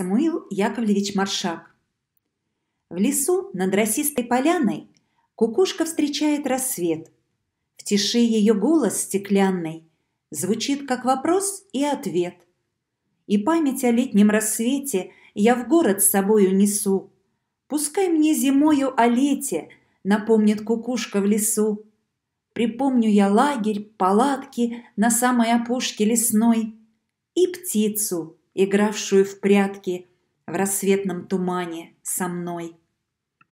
Самуил Яковлевич Маршак. В лесу над росистой поляной кукушка встречает рассвет. В тиши ее голос стеклянный звучит как вопрос и ответ. И память о летнем рассвете я в город с собой унесу. Пускай мне зимою о лете напомнит кукушка в лесу. Припомню я лагерь, палатки на самой опушке лесной и птицу, игравшую в прятки в рассветном тумане со мной.